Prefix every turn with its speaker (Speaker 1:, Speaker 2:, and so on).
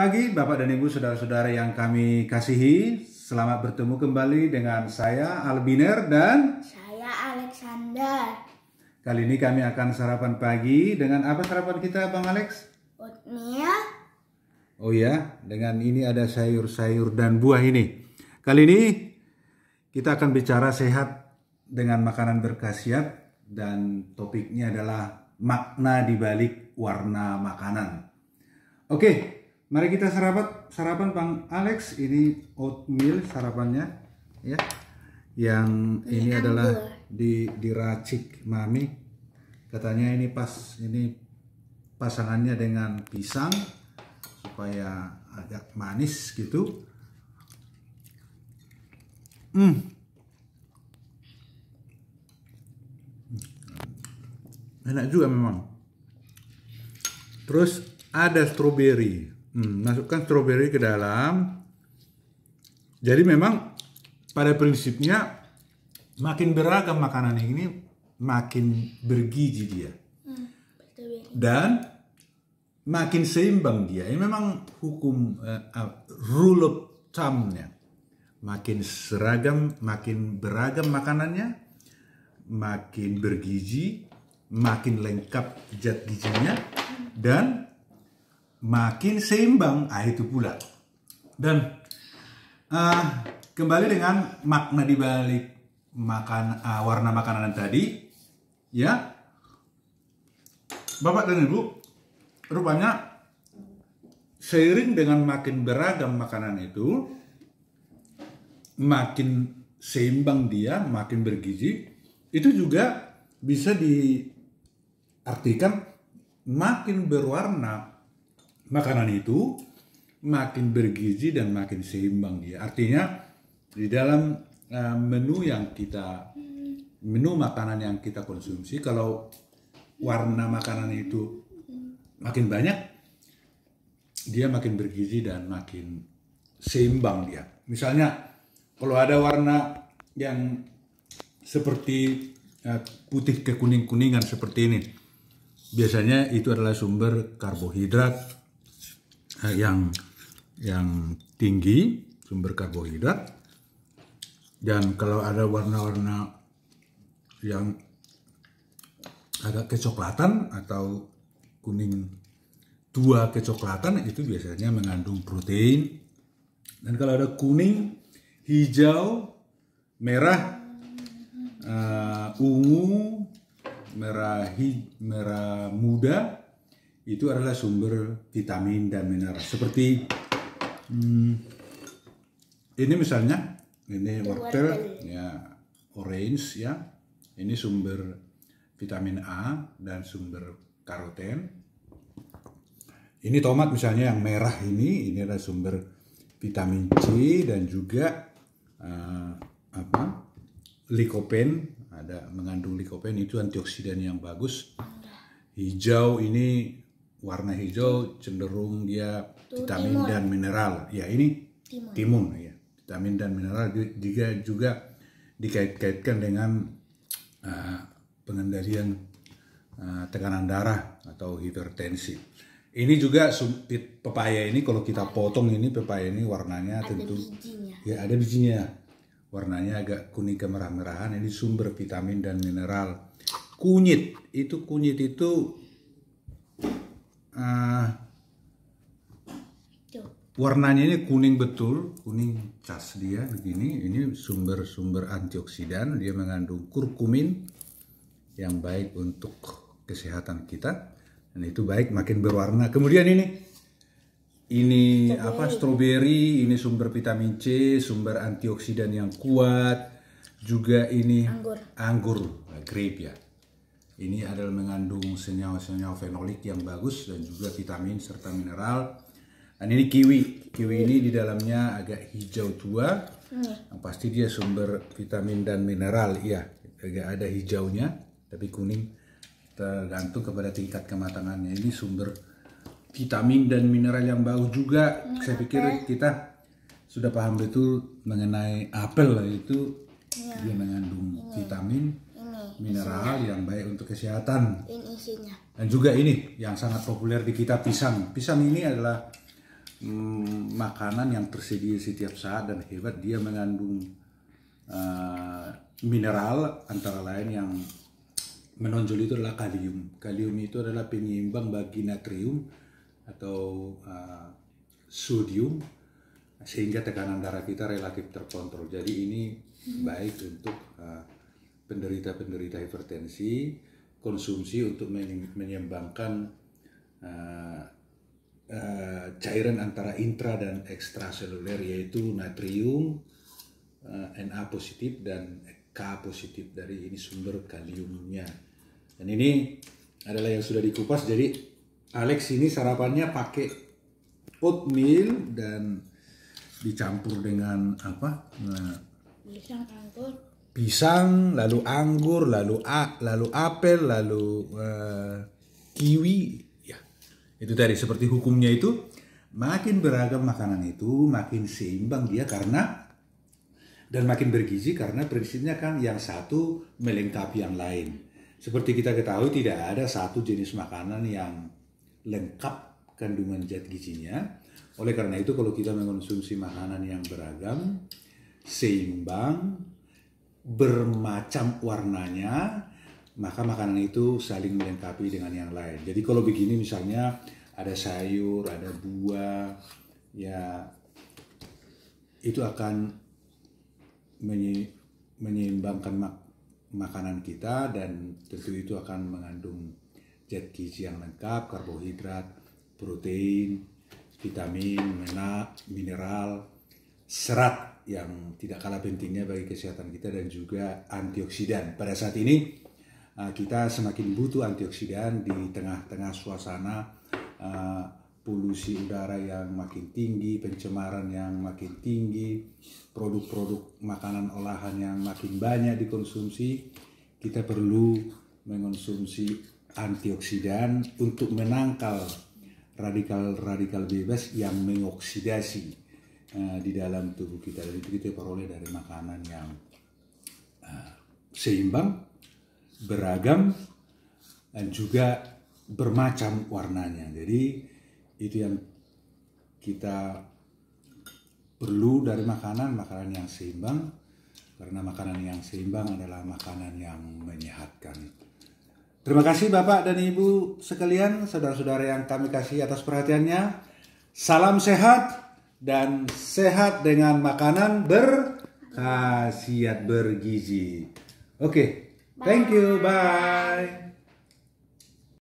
Speaker 1: pagi Bapak dan Ibu saudara-saudara yang kami kasihi. Selamat bertemu kembali dengan saya Albiner dan saya Alexander. Kali ini kami akan sarapan pagi dengan apa sarapan kita Bang Alex? Oatmeal. Oh ya, dengan ini ada sayur-sayur dan buah ini. Kali ini kita akan bicara sehat dengan makanan berkhasiat dan topiknya adalah makna di balik warna makanan. Oke, Mari kita sarapan sarapan Bang Alex. Ini oatmeal sarapannya ya. Yang ini, ini adalah di diracik mami. Katanya ini pas ini pasangannya dengan pisang supaya agak manis gitu. Hmm. hmm. Enak juga memang. Terus ada strawberry. Hmm, masukkan stroberi ke dalam. Jadi memang pada prinsipnya makin beragam makanan ini makin bergizi dia. Hmm, dan makin seimbang dia. Ini memang hukum uh, uh, rule of thumbnya. Makin seragam, makin beragam makanannya, makin bergizi, makin lengkap zat gizinya, dan makin seimbang ah itu pula dan uh, kembali dengan makna dibalik makan uh, warna makanan tadi ya bapak dan ibu rupanya seiring dengan makin beragam makanan itu makin seimbang dia makin bergizi itu juga bisa diartikan makin berwarna makanan itu makin bergizi dan makin seimbang dia. Ya. Artinya di dalam eh, menu yang kita menu makanan yang kita konsumsi kalau warna makanan itu makin banyak dia makin bergizi dan makin seimbang dia. Misalnya kalau ada warna yang seperti eh, putih ke kuning-kuningan seperti ini biasanya itu adalah sumber karbohidrat Eh, yang yang tinggi sumber karbohidrat dan kalau ada warna-warna yang agak kecoklatan atau kuning tua kecoklatan itu biasanya mengandung protein dan kalau ada kuning hijau merah uh, ungu merah hij merah muda itu adalah sumber vitamin dan mineral. Seperti hmm, ini misalnya ini wortel ya orange ya. Ini sumber vitamin A dan sumber karoten. Ini tomat misalnya yang merah ini ini adalah sumber vitamin C dan juga uh, apa? likopen ada mengandung likopen itu antioksidan yang bagus hijau ini warna hijau cenderung dia Itu vitamin timun. dan mineral. Ya ini timun, timun ya. Vitamin dan mineral juga juga dikait-kaitkan dengan uh, pengendalian uh, tekanan darah atau hipertensi. Ini juga sumpit pepaya ini kalau kita potong ini pepaya ini warnanya ada tentu bijinya. ya ada bijinya. Warnanya agak kuning kemerah-merahan ini sumber vitamin dan mineral. Kunyit itu kunyit itu Eh, warnanya ini kuning betul, kuning cas dia begini. Ini sumber-sumber antioksidan, dia mengandung kurkumin yang baik untuk kesehatan kita dan itu baik makin berwarna. Kemudian ini ini strawberry. apa stroberi, ini sumber vitamin C, sumber antioksidan yang kuat. Juga ini anggur, anggur grape ya. Ini adalah mengandung senyawa-senyawa fenolik yang bagus dan juga vitamin serta mineral. Dan ini kiwi. Kiwi ini di dalamnya agak hijau tua. Hmm. Yang pasti dia sumber vitamin dan mineral. Iya, agak ada hijaunya tapi kuning tergantung kepada tingkat kematangannya. Ini sumber vitamin dan mineral yang bagus juga. Ini hmm, Saya pikir apel. kita sudah paham betul mengenai apel itu ya. dia mengandung ya. vitamin mineral isinya. yang baik untuk kesehatan. Ini isinya. Dan juga ini yang sangat populer di kita pisang. Pisang ini adalah mm, makanan yang tersedia setiap saat dan hebat dia mengandung uh, mineral antara lain yang menonjol itu adalah kalium. Kalium itu adalah penyeimbang bagi natrium atau uh, sodium sehingga tekanan darah kita relatif terkontrol. Jadi ini
Speaker 2: hmm. baik
Speaker 1: untuk uh, penderita-penderita hipertensi konsumsi untuk menyembangkan uh, eh, uh, eh, cairan antara intra dan ekstraseluler yaitu natrium uh, Na positif dan K positif dari ini sumber kaliumnya. Dan ini adalah yang sudah dikupas jadi Alex ini sarapannya pakai oatmeal dan dicampur dengan apa? Nah, pisang, lalu anggur, lalu a, lalu apel, lalu uh, kiwi. Ya, itu tadi seperti hukumnya itu makin beragam makanan itu makin seimbang dia karena dan makin bergizi karena prinsipnya kan yang satu melengkapi yang lain. Seperti kita ketahui tidak ada satu jenis makanan yang lengkap kandungan zat gizinya. Oleh karena itu kalau kita mengonsumsi makanan yang beragam, seimbang, bermacam warnanya, maka makanan itu saling melengkapi dengan yang lain. Jadi kalau begini misalnya ada sayur, ada buah, ya itu akan menyeimbangkan mak makanan kita dan tentu itu akan mengandung zat gizi yang lengkap, karbohidrat, protein, vitamin, mineral, serat yang tidak kalah pentingnya bagi kesehatan kita dan juga antioksidan. Pada saat ini uh, kita semakin butuh antioksidan di tengah-tengah suasana uh, polusi udara yang makin tinggi, pencemaran yang makin tinggi, produk-produk makanan olahan yang makin banyak dikonsumsi. Kita perlu mengonsumsi antioksidan untuk menangkal radikal-radikal bebas yang mengoksidasi uh, di dalam tubuh kita dan itu kita peroleh dari makanan yang uh, seimbang, beragam dan juga bermacam warnanya. Jadi itu yang kita perlu dari makanan, makanan yang seimbang karena makanan yang seimbang adalah makanan yang menyehatkan. Terima kasih Bapak dan Ibu sekalian, saudara-saudara yang kami kasih atas perhatiannya. Salam sehat dan sehat dengan makanan berkhasiat bergizi. Oke, okay. thank you, bye.